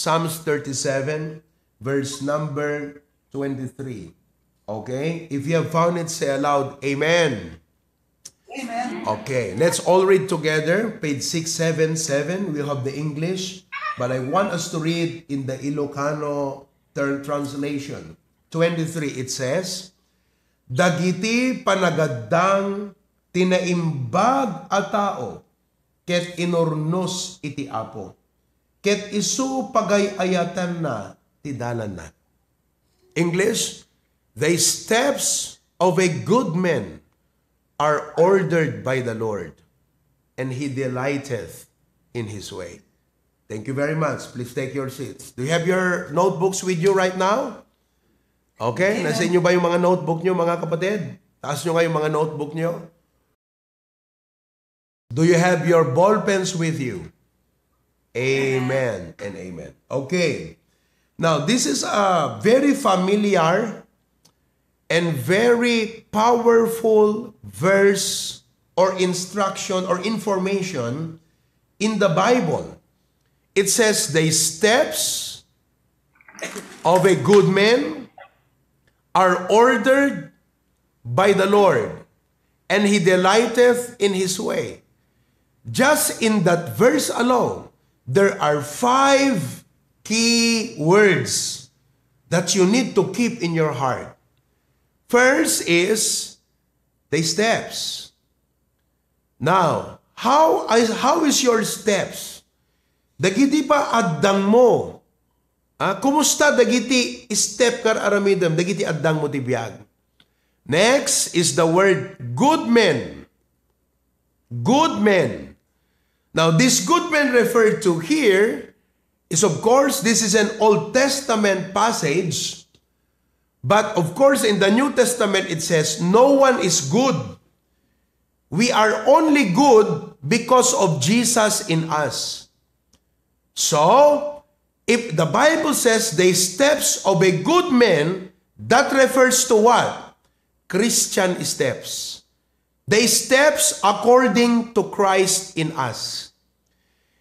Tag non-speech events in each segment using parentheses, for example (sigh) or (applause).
Psalms 37, verse number 23. Okay? If you have found it, say aloud, Amen. Amen. Okay, let's all read together. Page 677, we have the English, but I want us to read in the Ilocano third translation. 23, it says, Dagiti panagadang tinaimbag a tao ket inornos iti apo Ket isu pagayayatan na, tidalan na. English, the steps of a good man are ordered by the Lord, and He delighteth in His way. Thank you very much. Please take your seats. Do you have your notebooks with you right now? Okay? Nasa inyo ba yung mga notebook nyo, mga kapatid? Taas nyo nga yung mga notebook nyo. Do you have your ball pens with you? Amen and amen. Okay. Now, this is a very familiar and very powerful verse or instruction or information in the Bible. It says, The steps of a good man are ordered by the Lord, and he delighteth in his way. Just in that verse alone, there are five key words that you need to keep in your heart. First is the steps. Now, how is, how is your steps? Dagiti pa addang mo. Ah, kumusta dagiti step kar aramidem, dagiti addang mo ti biag. Next is the word good men. Good men. Now, this good man referred to here is, of course, this is an Old Testament passage. But of course, in the New Testament, it says, No one is good. We are only good because of Jesus in us. So, if the Bible says the steps of a good man, that refers to what? Christian steps. The steps according to Christ in us.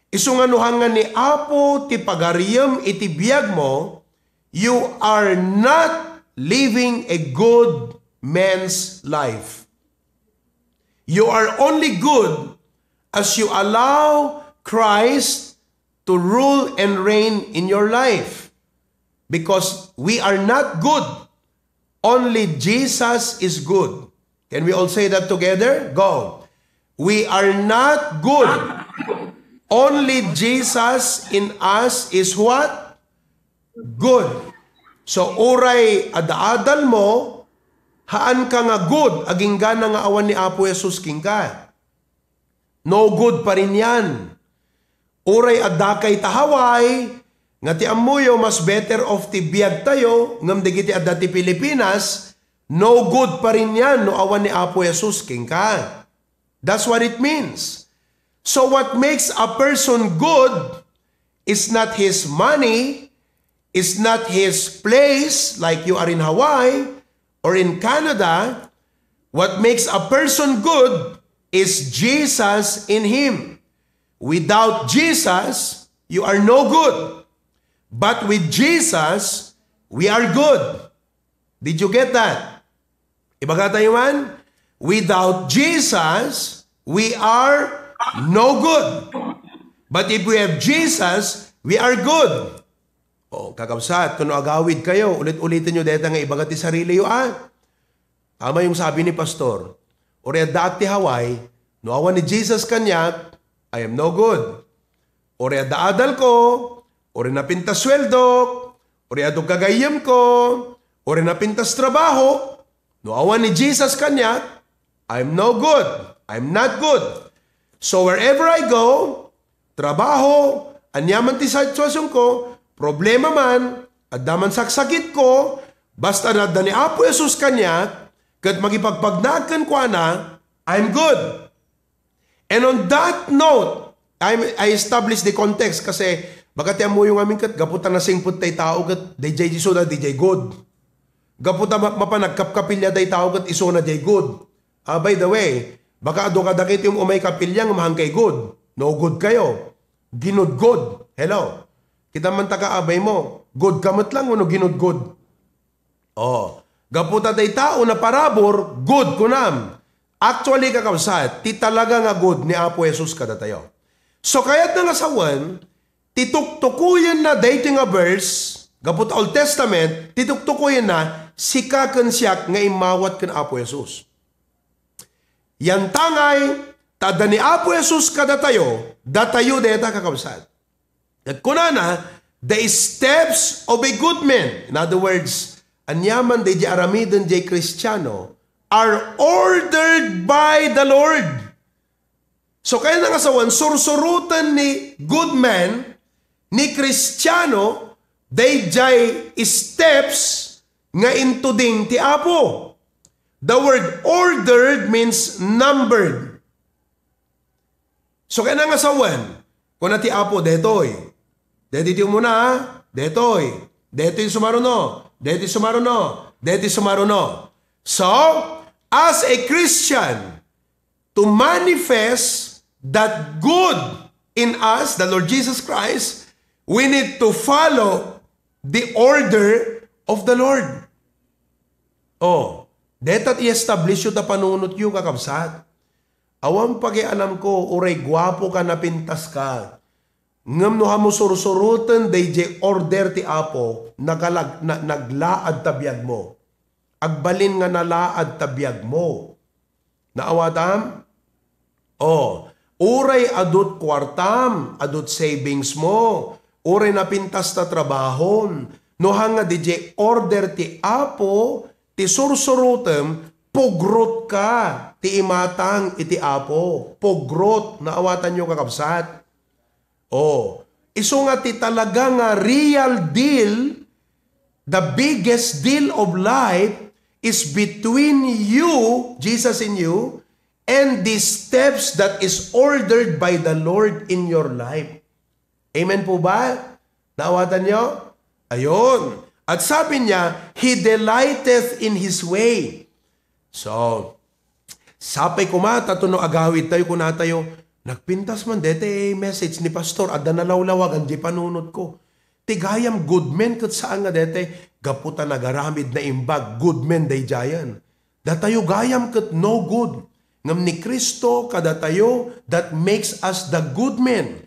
Isunganuhan nga ni Apo ti pagariyam iti biyag mo, you are not living a good man's life. You are only good as you allow Christ to rule and reign in your life. Because we are not good. Only Jesus is good. Can we all say that together? Go. We are not good. Only Jesus in us is what? Good. So uray adaadal mo, haan ka nga good, aging gana nga awan ni Apo Jesus King God. No good pa rin yan. Uray adakay tahaway, nga ti amuyo mas better off ti biag tayo, ngam digiti adda ti Pilipinas, no good pa rin yan no awan ni Apo Jesus King God. That's what it means. So what makes a person good is not his money, is not his place, like you are in Hawaii or in Canada. What makes a person good is Jesus in him. Without Jesus, you are no good. But with Jesus, we are good. Did you get that? Iba ka tayo man? Without Jesus, we are no good. But if we have Jesus, we are good. O, oh, kakabsat, kung agawid kayo, ulit-ulitin nyo deta nga ibagat sarili yo ah. Tama yung sabi ni pastor. Ore dati Hawaii, noawan ni Jesus kanya, I am no good. Ore daadal ko, ore napinta sweldo, ore adog kagayam ko, ore napintas trabaho, noawan ni Jesus kanya, I am no good. I am not good. So wherever I go, trabaho, anyaman ti sitwasyon ko, problema man, adaman saksakit ko, basta na ni Apo Jesus kanya, kad magipagpagnagkan ko na, I'm good. And on that note, I'm, I establish the context kasi bakit mo yung aming kat, gaputan na singput tay tao kat, DJ Jesus na DJ good. Gaputan mapanagkapkapilya tay tao kat, iso na DJ God. Ah, by the way, Baka ado ka dakit yung umay kapilyang mahangkay good. No good kayo. Ginod good. Hello. Kita man abay mo. Good kamot lang uno ginod good. Oh. Gaputa tay tao na parabor, good kunam. Actually kakawsat, ti talaga nga good ni Apo Jesus kada tayo. So kaya't nga asawan, tituktukuyan na dating nga verse, gapot Old Testament, tituktukuyan na sikakan siyak nga imawat kan Apo Jesus. Yan tangay, tada ni Apo Jesus kadatayo, datayo deta kakabsat. At kunana, the steps of a good man, in other words, anyaman de aramidon de kristyano, are ordered by the Lord. So kaya na nga sa one, sursurutan ni good man, ni kristyano, day jay steps nga into ding ti Apo. The word ordered means numbered. So kaya nga sa sawan, kung nati apo, detoy. Deti muna detoy. detoy. Deti sumaruno, deti sumaruno, deti sumaruno. So, as a Christian, to manifest that good in us, the Lord Jesus Christ, we need to follow the order of the Lord. Oh, Detat i-establish ta panunot yu kakabsat. Awang pagianam ko, uray gwapo ka na pintas ka. Ngam no hamo sursurutan dayjay order ti apo nagalag na, naglaad tabiyag mo. Agbalin nga nalaad tabiyag mo. Naawatam? O, oh, uray adot kwartam, adot savings mo. Uray napintas ta trabahon. No hanga DJ order ti apo ti sursurutem pogrot ka ti imatang iti apo pogrot naawatan nyo kakabsat oh iso nga ti talaga nga real deal the biggest deal of life is between you Jesus in you and the steps that is ordered by the Lord in your life amen po ba naawatan nyo ayon at sabi niya, He delighteth in His way. So, sapay kumata, tuno agawid tayo kuna tayo, nagpintas man dete eh, message ni pastor, at danalawlawag, hindi panunod ko. Tigayam good men kat saan nga dete, gaputa nagaramid na imbag, good men day jayan. Datayo gayam kat no good. Ngam ni Kristo kadatayo that makes us the good men.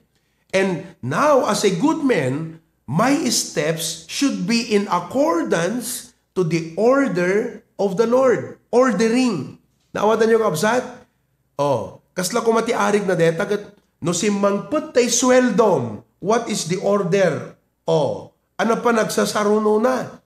And now as a good man, my steps should be in accordance to the order of the Lord. Ordering. Naawatan niyo kabsat? Oh, kasla ko matiarig na deta kat no si mangput tay sweldom. What is the order? Oh, ano pa nagsasaruno na?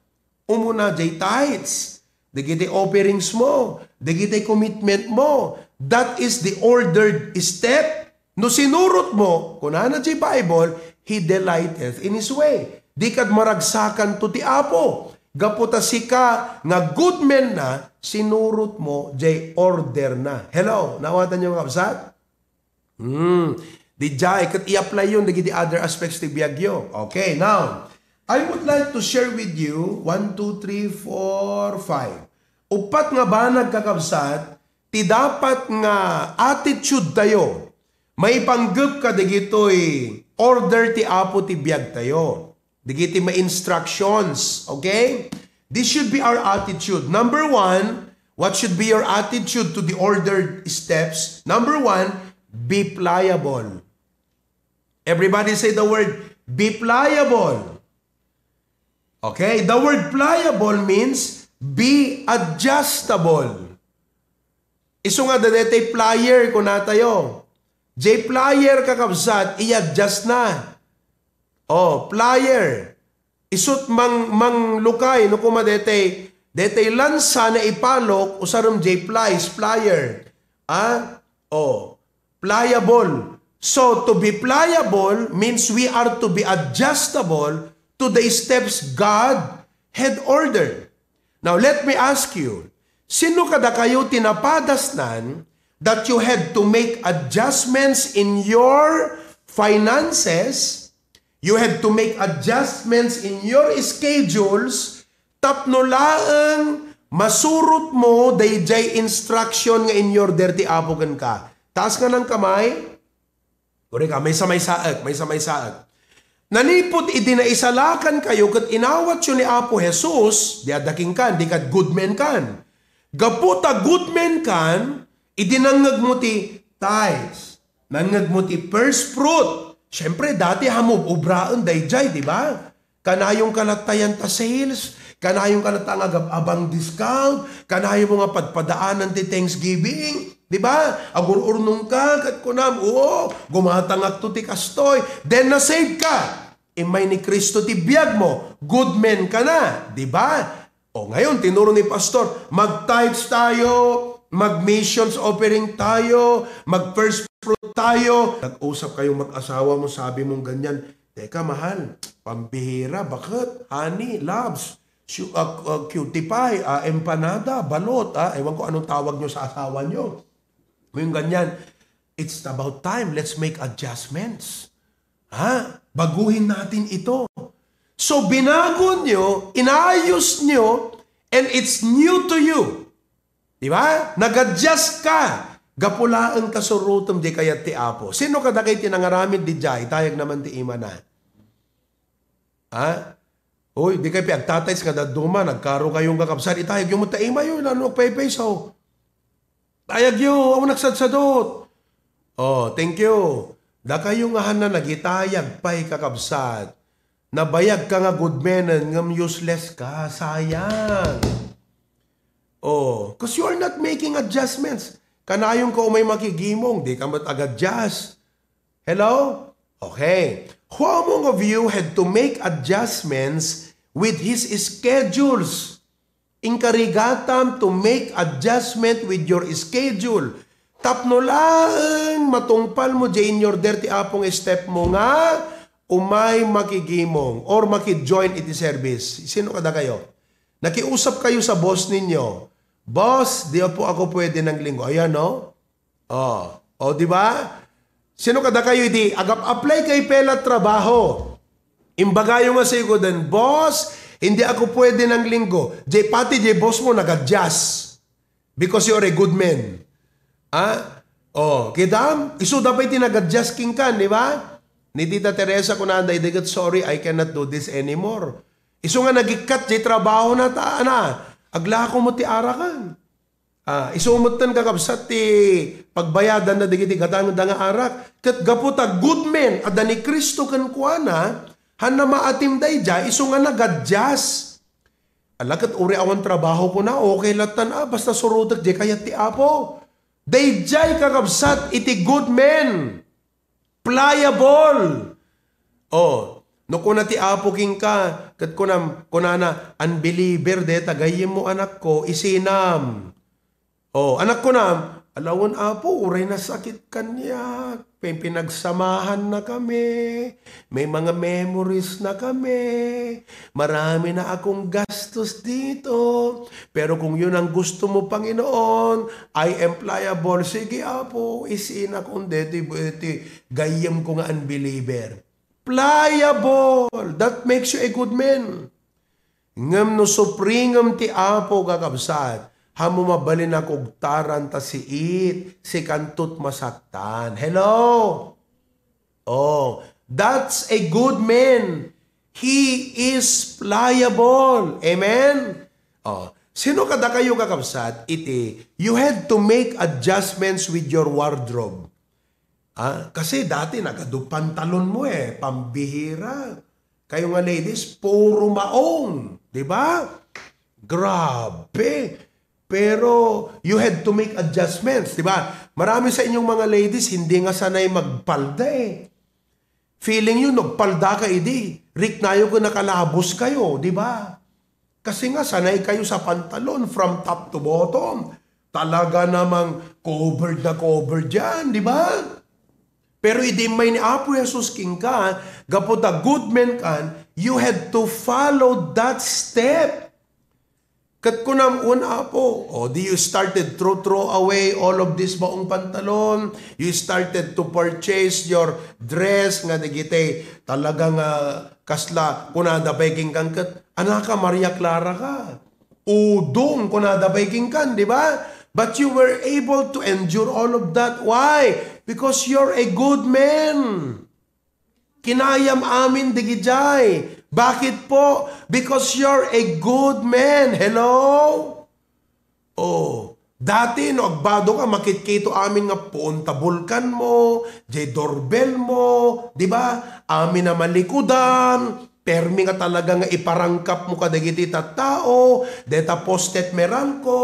Umuna jay tithes. Digitay offerings mo. Digitay commitment mo. That is the ordered step. No sinurot mo, kunan na jay Bible, He delighteth in His way. Di kad maragsakan to ti Apo. Gaputa si ka nga good man na, sinurot mo, jay order na. Hello, nawatan niyo mga kapsat? Hmm. Di jay, kat i-apply yun, di other aspects ti biyagyo. Okay, now, I would like to share with you, 1, 2, 3, 4, 5. Upat nga banag kakabsat, ti dapat nga attitude tayo. May panggap ka di gito'y order ti apo ti biag tayo. Digiti may instructions, okay? This should be our attitude. Number one, what should be your attitude to the ordered steps? Number one, be pliable. Everybody say the word, be pliable. Okay, the word pliable means be adjustable. Iso nga dadete flyer ko na tayo. J flyer kakabsat, i-adjust na. Oh, flyer. Isut mang mang lukay no kuma detay detay lansa na ipalok usarom J flies flyer. Ah, oh, pliable. So to be pliable means we are to be adjustable to the steps God had ordered. Now let me ask you, sino kada kayo tinapadasnan that you had to make adjustments in your finances, you had to make adjustments in your schedules, tapno laang masurot mo dayjay instruction nga in your dirty apogan ka. Taas nga ng kamay. Kuri ka, may samay saak, may samay saak. Nalipod idinaisalakan kayo kat inawat yun ni Apo Jesus, diadaking kan, di kat good man kan. Gaputa good man kan, idinangag mo ti tithes, nangag first fruit. Siyempre, dati hamob, ubraon, dayjay, di ba? Kanayong kanatayan ta sales, kanayong kanatang abang discount, kanayong mga nga padpadaanan ti Thanksgiving, di ba? Agururnong ka, kat kunam, oo, gumatangak to ti kastoy, then na-save ka. Imay ni Kristo ti biyag mo, good man ka na, di ba? O ngayon, tinuro ni Pastor, mag-types tayo, Mag-missions offering tayo, mag-first fruit tayo. Nag-usap kayong mag-asawa mo, sabi mong ganyan, Teka mahal, pambihira, bakit? Honey, loves, uh, uh, cutie pie, uh, empanada, balot, uh, ewan ko anong tawag nyo sa asawa nyo. Yung ganyan, it's about time, let's make adjustments. Ha? Baguhin natin ito. So binago nyo, inayos nyo, and it's new to you. Di ba? Nag-adjust ka. Gapulaan ka surutom di kaya ti apo. Sino ka dakay tinangaramid di jay? Tayag naman ti ima na. Ha? Uy, di kayo piagtatays nga daduma, nagkaro kayong kakapsar, itayag yung muta ima yun, ano, paypay so. Tayag yun, ako nagsadsadot. Oh, thank you. Da kayo nga na nagitayag pa'y kakabsat. Nabayag ka nga good men and useless ka, sayang. Oh, because you are not making adjustments. Kanayong ko may makigimong, di ka matag-adjust. Hello? Okay. Who among of you had to make adjustments with his schedules? Inkarigatam to make adjustment with your schedule. Tapno lang matungpal mo your dirty apong step mo nga umay makigimong or makijoin iti service. Sino kada kayo? Nakiusap kayo sa boss ninyo Boss, di po ako pwede ng linggo. Ayan, no? Oh. O, oh, di ba? Sino kada kayo di? Agap apply kay pela trabaho. Imbagayo nga sa iyo din, boss, hindi ako pwede ng linggo. Jay pati jay boss mo nagadjas. Because you're a good man. Ah? Oh, kita? Isu dapat tinagadjas king kan, di ba? Ni Tita Teresa kunanda, I get sorry, I cannot do this anymore. Isu nga nagikat jay trabaho na ta, na agla ko mo ti arakan. Ah, isumutan ka kapsat ti pagbayadan na digiti katang nga arak. Kat gaputa good men, ada ni Kristo kan kuana, han na maatim dayja, iso nga nagadyas. Alakat uri awan trabaho ko na, okay latan ah, basta surutak di kayat ti apo. Day Dayjay kakabsat iti good men. Pliable. Oh, no kuna ti apo king ka, kat kunam kunana unbeliever de, gayim mo anak ko isinam. Oh, anak ko nam, alawon apo, uray na sakit kanya. Pinagsamahan na kami. May mga memories na kami. Marami na akong gastos dito. Pero kung yun ang gusto mo, Panginoon, I am pliable. Sige, apo, isin ako. Hindi, gayam ko nga unbeliever pliable. That makes you a good man. Ngam no supringam ti apo kakabsat. Hamo mabalin ako ugtaran ta si it, si kantot masaktan. Hello? Oh, that's a good man. He is pliable. Amen? Oh, sino kada kayo kakabsat? Iti, you had to make adjustments with your wardrobe. Ah, kasi dati pantalon mo eh, pambihira. Kayo nga ladies, puro maong, 'di ba? Grabe. Pero you had to make adjustments, 'di ba? Marami sa inyong mga ladies hindi nga sanay magpalda eh. Feeling yun, nagpalda ka idi. Rick nayo ko nakalabos kayo, di ba? Kasi nga, sanay kayo sa pantalon from top to bottom. Talaga namang covered na covered yan, di ba? Pero idi may ni Apo Jesus king kan, gapo a good man kan, you had to follow that step. Kat ko nam una po, o oh, di you started to throw away all of this baong pantalon, you started to purchase your dress nga digite, talagang uh, kasla da baking kan, kat, anaka Maria Clara ka. Udong da baking kan, di ba? But you were able to endure all of that. Why? because you're a good man. Kinayam amin digijay. Bakit po? Because you're a good man. Hello? Oh, dati no agbado ka makikito amin nga punta bulkan mo, jay doorbell mo, 'di ba? Amin na malikudan, permi nga talaga nga iparangkap mo kadagiti tao, deta postet meranko,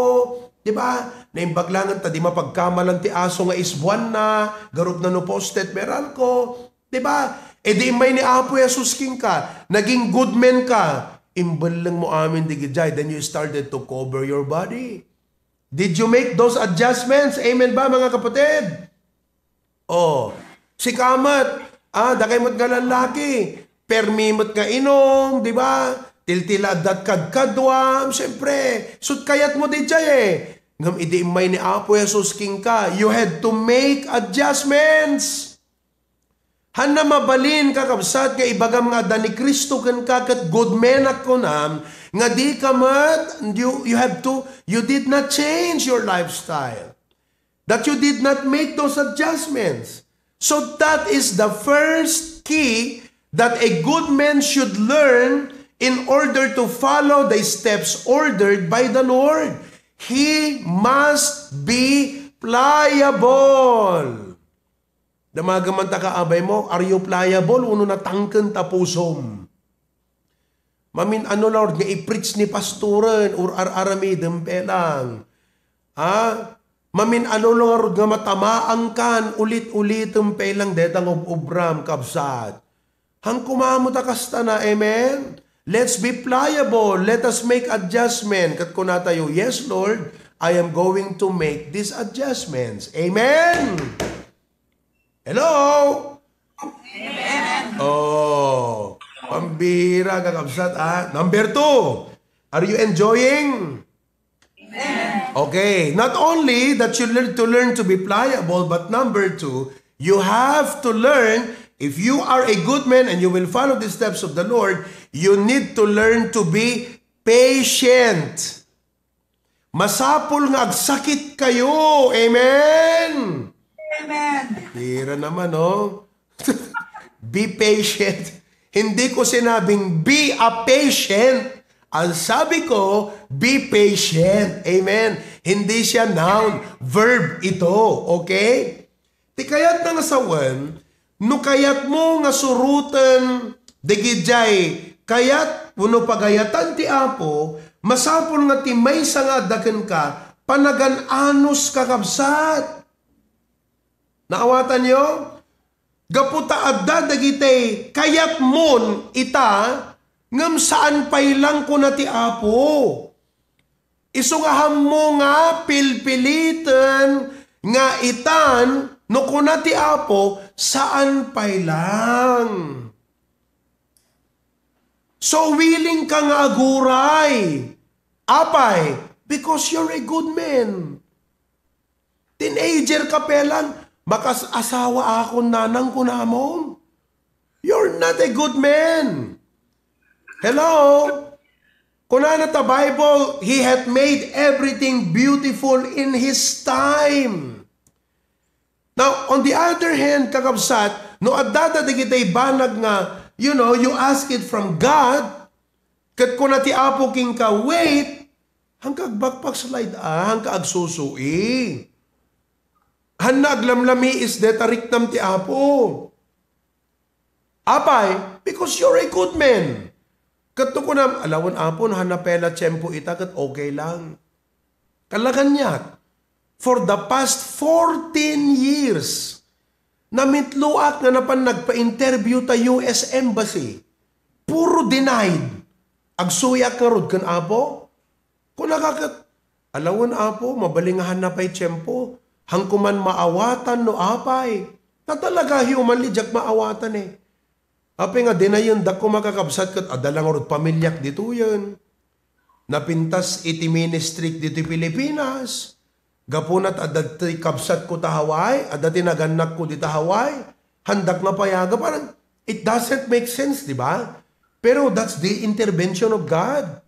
Di ba? Naimbaglangan ta di mapagkamalan ti aso nga isbuan na, garup na no postet meral ko. Di ba? E di may ni Apo Jesus King ka, naging good man ka. Imbal lang mo amin di gijay, then you started to cover your body. Did you make those adjustments? Amen ba mga kapatid? Oh, si Kamat, ah, dakay mo't nga lalaki, permi mo't nga inom, di ba? Tiltila dat kadkadwam, syempre, sut kayat mo di eh. Ngam idi may ni Apo Jesus King ka, you had to make adjustments. Hanna na mabalin kakabsat nga ibagam nga da ni Kristo ka ket good man ako nam, nga di ka mat, you, you have to, you did not change your lifestyle. That you did not make those adjustments. So that is the first key that a good man should learn in order to follow the steps ordered by the Lord. He must be pliable. Damagaman ta kaabay mo, are you pliable? Uno na tangken tapusom. Mamin ano Lord, nga i-preach ni pastoran or ararami dempelang. Ha? Mamin ano Lord, nga matamaang kan ulit-ulit ang pelang detang ob obram kabsat. Hang kumamot akasta na, amen? Let's be pliable. Let us make adjustment. na tayo, yes Lord, I am going to make these adjustments. Amen! Hello? Amen! Oh, pambira kakabsat ah. Number two, are you enjoying? Amen! Okay, not only that you need to learn to be pliable, but number two, you have to learn, if you are a good man and you will follow the steps of the Lord, You need to learn to be patient. Masapol nga agsakit kayo. Amen? Amen. Tira naman, no? Oh. (laughs) be patient. Hindi ko sinabing be a patient. Ang sabi ko, be patient. Amen. Hindi siya noun, verb ito. Okay? Ti kayat na nasawan, no kayat mo nga surutan digidjay Kayat puno pagayatan ti Apo, masapon nga ti may nga daken ka, panagan anus kakabsat. Naawatan nyo? Gaputa adda dagiti kayat mon ita ngam saan pailang ko na ti Apo. Isungaham mo nga pilpilitan nga itan no kuna ti Apo saan pailang. So willing kang aguray, apay, because you're a good man. Teenager ka pelang, asawa ako nanang ko na mo. You're not a good man. Hello? Kunana ta Bible, He had made everything beautiful in His time. Now, on the other hand, kakabsat, no adada digitay banag nga, You know, you ask it from God. Kat ko na ti apo king ka, wait, hangkag bakpak slide ah, hangkag susui. Han lamlami is detarik nam ti apo. Apay, because you're a good man. Kato ko na, alawan apon, hanapela tiyempo ita, kat okay lang. Kalaganyak, for the past 14 years, na mintluak nga napan nagpa-interview ta US Embassy. Puro denied. Agsuya ka rod kan apo. Kung nakakat, alawan apo, mabalingahan na pa'y tiyempo. Hangkuman maawatan no apay. Ta talaga human lijak maawatan eh. Ape nga dinayon dak ko makakabsat kat adalang rod pamilyak dito yun. Napintas iti ministry dito Pilipinas. Gapunat adati kabsat ko ta tahaway, adati naganak ko di Hawaii, handak mapayaga. Parang, it doesn't make sense, di ba? Pero that's the intervention of God.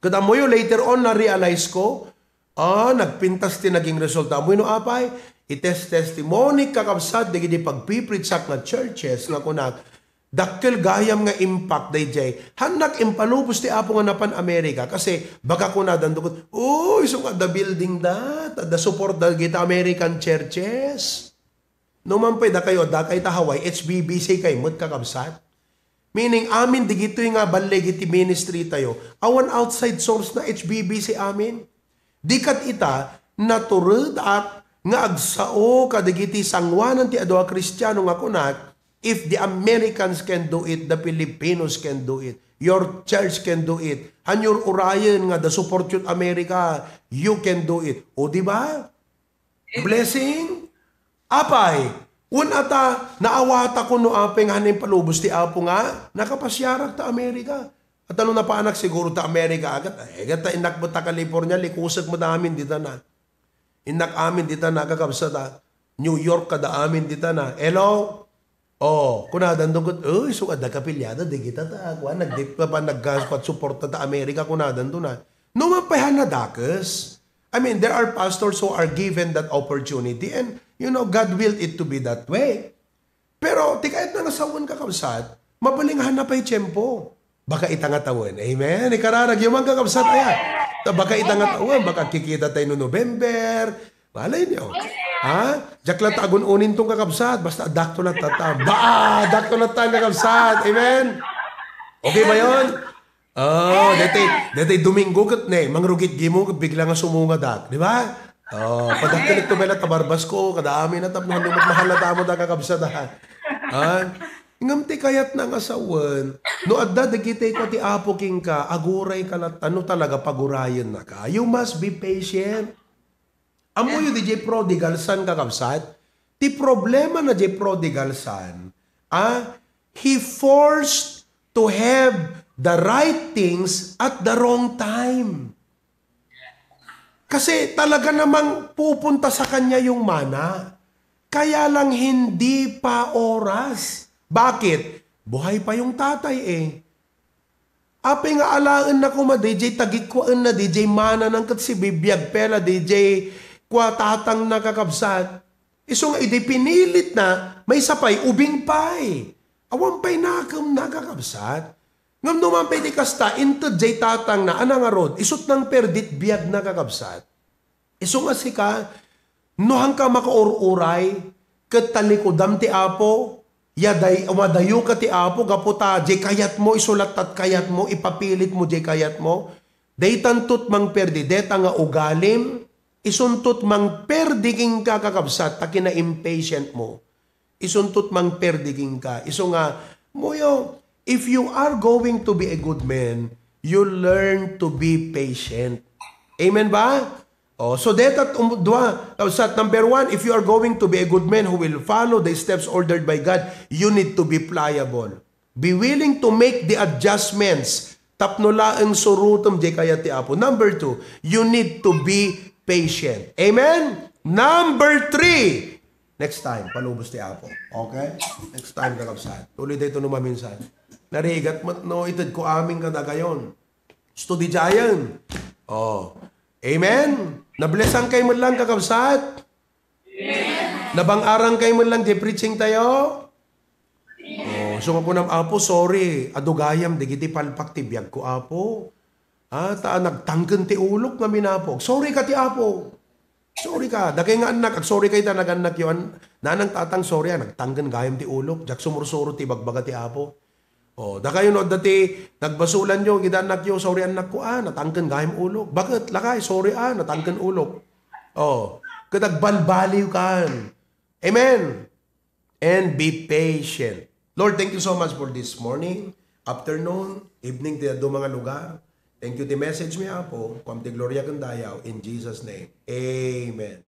Kada mo yun, later on, na-realize ko, ah, nagpintas din naging resulta. Mo yun, apay, ites testimony kakabsat, di pagpipritsak nga churches, na kunak, Dakkel gayam nga impact day jay. Hannak impalupos ti apo nga napan Amerika kasi baka ko na dandugot. Uy, so nga the building that, the support that kita American churches. no Numampay da kayo, da kay ta Hawaii, HBBC kay mo't kakabsat. Meaning, amin di gito nga balleg iti ministry tayo. Awan outside source na HBBC amin. dikat ita, naturud at nga agsao kadigiti sangwanan ti adwa kristyano nga kunak, If the Americans can do it, the Filipinos can do it. Your church can do it. Hanyur Orion nga, the support yun America, you can do it. O di ba? Eh, Blessing? Apay, Unata, naawata ko no apeng hanin palubos ti apo nga, nakapasyarak ta Amerika. At ano na paanak siguro ta Amerika agad, eh, ta inak mo ta California, likusag mo na amin dita na. Inak amin dita na, kakabsa ta. New York da amin dita na. Hello? Oh, kunadan dong kut, uy, so kada kapilyada, di kita ta, kuha, nagdip pa pa, pa, support ta Amerika, kunadan doon na. No mapahan na dakes. I mean, there are pastors who are given that opportunity and, you know, God willed it to be that way. Pero, di kahit na nasawan ka kamsat, mabalinghan na pa'y tiyempo. Baka itangatawan. Amen? Ikararag, yung mga kakabsat, ayan. Baka itangatawan, baka kikita tayo no November, Malay niyo. Ha? Jaklat agon unin tong kakabsat. Basta dakto na tata. Ba! Dakto na tata kakabsat. Amen? Okay ba yon? Oh, dati, dati Domingo kat ne, mangrugit gimo, bigla nga sumunga dak. Di ba? Oh, padakto nito bela tabarbas ko, kadami na tap nung mahalata mo da kakabsat ha. Ha? Ngam ti kayat na nga sawan, no adda dagiti ko ti apo king ka, aguray ka na, ano talaga pagurayan na ka. You must be patient. Amo yung eh. DJ Prodigal Son kakabsat? Ti problema na DJ Prodigal Son, ah, he forced to have the right things at the wrong time. Kasi talaga namang pupunta sa kanya yung mana. Kaya lang hindi pa oras. Bakit? Buhay pa yung tatay eh. Ape nga alaan na ko DJ, tagikuan na DJ, mana ng kat si Bibiyag, pela DJ, kwa tatang nakakabsat, iso nga idipinilit na may sapay ubing pay. Awan pay nakam nakakabsat. Ngam naman pay di kasta, into jay tatang na anang arod, isot nang perdit biyag nakakabsat. Iso nga sika no ka, nohang ka makaururay, katalikodam ti apo, yaday, wadayo ka ti apo, gaputa, jay kayat mo, isulat tat kayat mo, ipapilit mo jay kayat mo, day tantot mang perdi, deta nga ugalim, Isuntot mang perdiging ka kakabsat, ta na impatient mo. Isuntot mang perdiging ka. Iso nga, moyo if you are going to be a good man, you learn to be patient. Amen ba? Oh, so that umdwa, sa number one, if you are going to be a good man who will follow the steps ordered by God, you need to be pliable. Be willing to make the adjustments. Tapno laeng surutom di kaya ti apo. Number two, you need to be patient. Amen? Number three, next time, palubos ti Apo. Okay? Next time kalapsat. Tuloy dito maminsan. Narigat mat no, itad ko aming kadagayon. Study giant. Oh. Amen? Nablesan kayo mo lang kakabsat? Yes. Nabangarang kayo mo lang di preaching tayo? Oh, so ako ng Apo, sorry. Adugayam, digiti palpak tibiyag ko Apo. Ah, ta nagtangken ti ulok nga minapog. Sorry ka ti apo. Sorry ka. Dagay nga anak. Ag sorry kay ta naganak yun. Nanang tatang sorry. Ah, nagtangken gayam ti ulok. Jak sumursuro ti bagbaga ti apo. O, oh, da kayo no, dati nagbasulan nyo, gidanak yo, sorry anak ko, ah, natangken gayam ulok. Bakit? Lakay, sorry ah, natangken ulok. O, oh, kadagbalbaliw kan. Amen. And be patient. Lord, thank you so much for this morning, afternoon, evening, ti mga lugar. Thank you. Ti-message me, Apo, Kamti Gloria Candayaw, in Jesus' name. Amen.